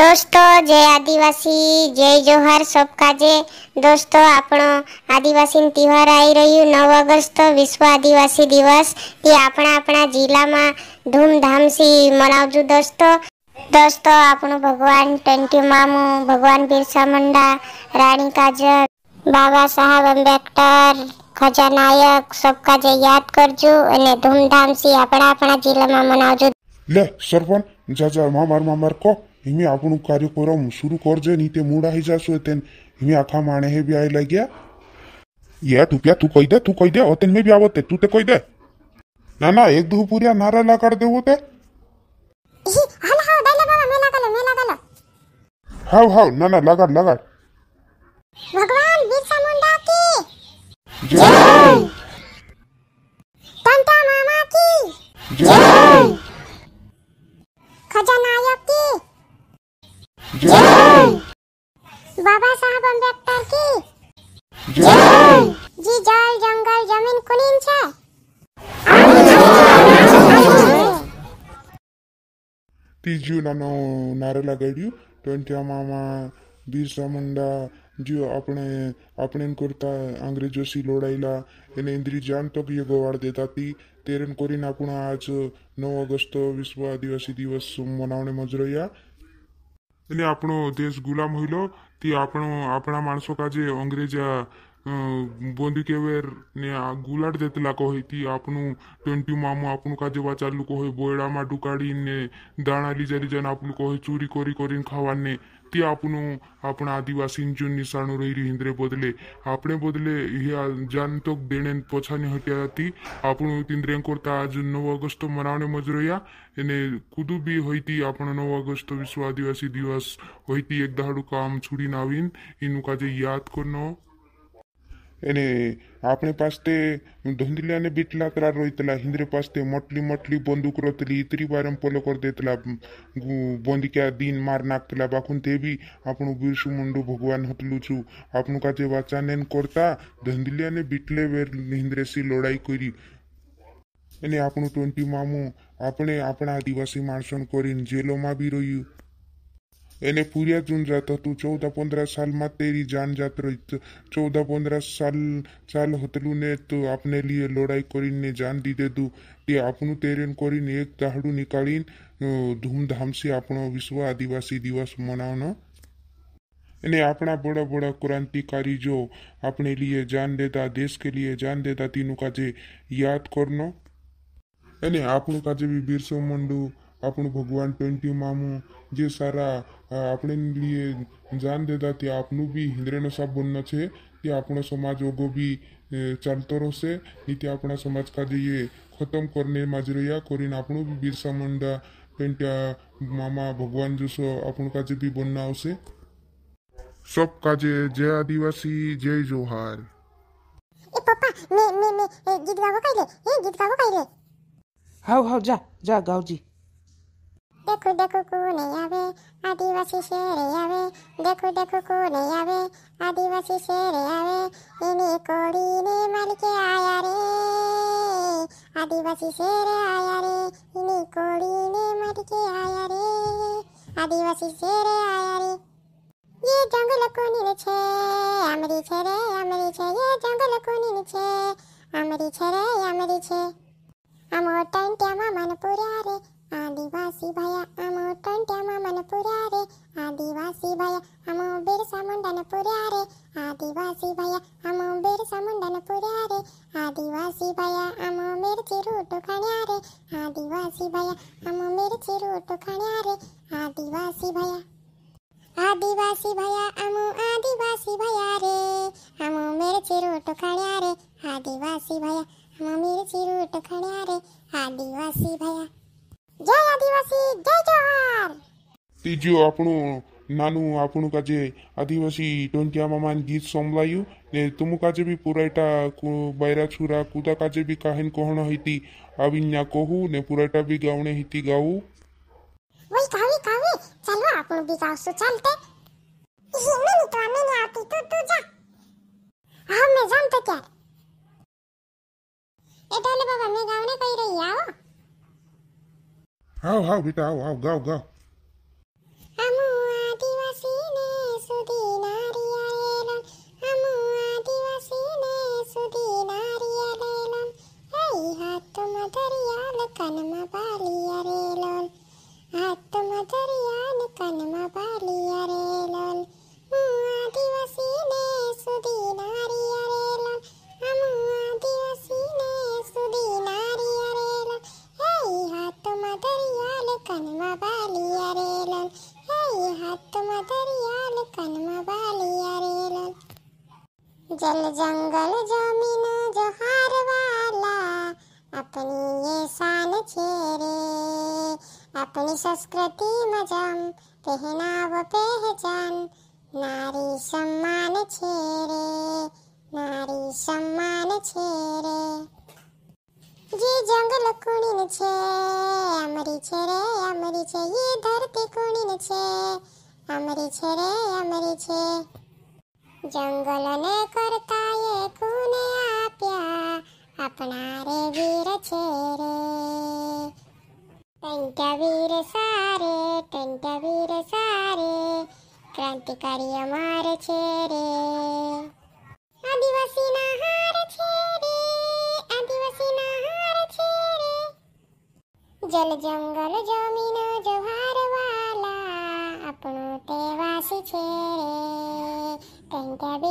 દોસ્તો જય આદિવાસી જય જોહાર જે દોસ્તો આપણો આદિવાસી તહેવાર આવી રહ્યું નવ ઓગસ્ટ વિશ્વ આદિવાસી દિવસ તે આપણા આપણા જિલ્લામાં ધૂમધામથી મનાવજો દોસ્તો દોસ્તો આપણું ભગવાન ટંટી મામું ભગવાન બિરસા મંડા રાણી કાજલ બાબા સાહેબ ખજા નાયક ખજાનાયક જે યાદ કરજો અને ધૂમધામથી આપણા આપણા જિલ્લામાં મનાવજો લે સરપંચ જા જા મામાર મામાર કો इमे अपनो कार्यक्रम शुरू कर जे नीते मुड़ा ही जासो तेन इमे आखा माने है भी आए लग गया ये तू क्या तू कह दे तू कह दे और में भी आवते तू ते कह दे ना ना एक दो पूरी नारा ला कर दे वो ते हाँ हाँ डाल बाबा मैं ला कलो मैं ला कलो हाँ हाँ ना ना लगा लगा भगवान बीसा मुंडा की जय बाबा साहब अंबेडकर की जय जी जाल जंगल जमीन कुनीन छे तीजो नानो नारे लगा दियो ट्वेंटी मामा बिरसा समंदा जो अपने अपने इन कुर्ता अंग्रेजों से लड़ाई ला इन्हें इंद्री जान तो क्यों गवार देता थी तेरे कोरी ना आज 9 अगस्त विश्व आदिवासी दिवस मनाने मज़रिया અને આપણો દેશ ગુલામ હોઈલો તે આપણો આપણા માણસો કાજે અંગ્રેજ કેવેર ને આ ગુલાટ ગુલાડ દેતલા કહે તી આપણું ટંટ્યું મામું આપણું કાજેવા ચાલુ કહે બોયડામાં ડુકાડીને દાણા લીજા લીજાને આપણું કહો ચોરી કરી કરીને ખાવાને ती આપણું આપણા આદિવાસી જૂની નિશાણું રહી હિન્દ્રે બદલે આપણે બદલે જાન તો દેણે પોછાની હત્યા હતી આપણું તિન્દ્રેન કરતા આજ નવ ઓગસ્ટ મનાવને મજ રહ્યા એને કુદુ બી હોઈતી આપણો નવ ઓગસ્ટ વિશ્વ આદિવાસી દિવસ હોઈતી એક દાડું કામ છોડીને આવીને એનું કાજે યાદ કરનો એને આપણે પાસે તે ધೊಂದಿಲ್ಯಾನೆ ಬಿಟ್ಲಾಕರ ರೋಯ್ತಲ್ಲ ಹಿಂದ್ರೆ પાસે તે ಮೊಟ್ಲಿ ಮೊಟ್ಲಿ ಬಂದೂಕ್ ರೊತ್ತಲಿ ಇತ್ರಿ ಬಾರಂ ಪೊಲ ಕೊರ್ದೇತಲ್ಲ બોંદિક્યા દિન માર નાખતલા બાખુન તે બી આપણું બિરસુ મુંડુ ભગવાન હતલું છું આપણું કાજે વાચાને કરતા ધંધલિયાને બીટલે વેર હિન્દ્રેસી લડાઈ કરી અને આપણું ટ્વેન્ટી મામું આપણે આપણા આદિવાસી માણસોને કરીને જેલોમાં બી રહ્યું એને પુરીયા જૂન હતા તું 14 15 સાલ માં તારી જાન જાત રઈત 14 15 સાલ જાન હતલુને તું આપને લિયે લડાઈ કરી ને જાન દીદે દુ કે આપનું તેરન કરીને એક તહડુ નીકાડીન ધૂમ ધામ થી આપણો વિશ્વ આદિવાસી દિવસ મનાવનો એને આપના મોટા મોટા ક્રાંતિકારી જો આપને લિયે જાન દેતા દેશ કે લિયે જાન દેતા તીનો કાજે યાદ કરનો એને આપનું કાજે વીરસો મંડુ આપણો ભગવાન ટંટી મામું જે સારા આપણે લીએ જાન દેતા તે આપણું બી હિન્દ્રેનો સાબુનનો છે તે આપણો સમાજ ઓગો બી ચાલતો રહેશે નીતિ આપણા સમાજ કાજે ખતમ કરીને માજરૈયા કરીને આપણું બી બિરસા મુંડા ટંટ્યા મામા ભગવાન જોશો આપણું કાજે બી બનના આવશે સબ કાજે જય આદિવાસી જય જોહાર એ પપ્પા મે મે મે ગીત ગાવો કઈ લે એ ગીત ગાવો કઈ લે હાવ હાવ જા જા ગાવજી দেখো দেখো কোনে যাবে আদিবাসী শেরে যাবে দেখো দেখো কোনে যাবে আদিবাসী শেরে যাবে ইনি করিনে মালিকে আয়া রে আদিবাসী শেরে আয়া রে ইনি করিনে মালিকে আয়া রে আদিবাসী শেরে আয়া রে ये जंगल को नीचे अमरी छे रे अमरी छे ये जंगल को नीचे अमरी छे रे अमरी छे हम टाइम क्या मन पुरा रे ఆదివాసీ భయ అమో టొంటమ మన పురారే ఆదివాసీ భయ అమో బిర్స ముండన పురారే ఆదివాసీ భయ అమో బిర్స ముండన పురారే ఆదివాసీ భయ అమో మిర్చి రూటు కణ్యారే ఆదివాసీ భయ అమో మిర్చి రూటు కణ్యారే ఆదివాసీ భయ ఆదివాసీ భయ అమో ఆదివాసీ భయ రే అమో మిర్చి రూటు కణ్యారే ఆదివాసీ భయ అమో మిర్చి రూటు కణ్యారే ఆదివాసీ భయ જય આદિવાસી જય જોહાર ત્રીજું આપણું નાનું આપણું કાજે આદિવાસી ટોંટિયા મામાન ગીત સંભળાયું ને તુમુ કાજે બી પુરાયટા બૈરા છુરા કુદા કાજે બી કાહેન કોહણ હતી આવીને કહું ને પુરાયટા બી ગાવણે હતી ગાવું વઈ ગાવી ગાવી ચાલો આપણું બી ગાવશું ચાલતે મને તો આમે આવતી તું તું જા હા મેં જામ તો ક્યારે ಹೌ ಹೌ ಬಿಟ್ಟ ಹೌ ಹೌ ಗೌ ಗೌ ಕನಮ ಬಾಲಿಯರೇಲೋಲ್ ಹತ್ತು ಮದರಿಯಾನ ಕನಮ ಬಾಲಿಯರೇ దరియాలు కనుమ బాలియరేలల్ హై హత్తుమ దరియాలు కనుమ బాలియరేలల్ జల జంగల్ జమీన జహార వాలా अपनी ये शान छेरे अपनी संस्कृति मजम पहनाव पहचान नारी सम्मान छेरे नारी सम्मान छेरे જંગલ કુણીન છે અમરી છે રે અમરી છે એ ધરતી કુણીન છે અમરી છે રે અમરી છે જંગલને કરતા એ કુને આપ્યા આપણા રે વીર છે રે ટંટા વીર સારે ટંટા વીર સારે ક્રાંતિકારી અમાર છે રે આદિવાસીના હાર છે રે જલ જંગલ જમીન જવારવાલા આપણો તે વાસી છે રે કંઈક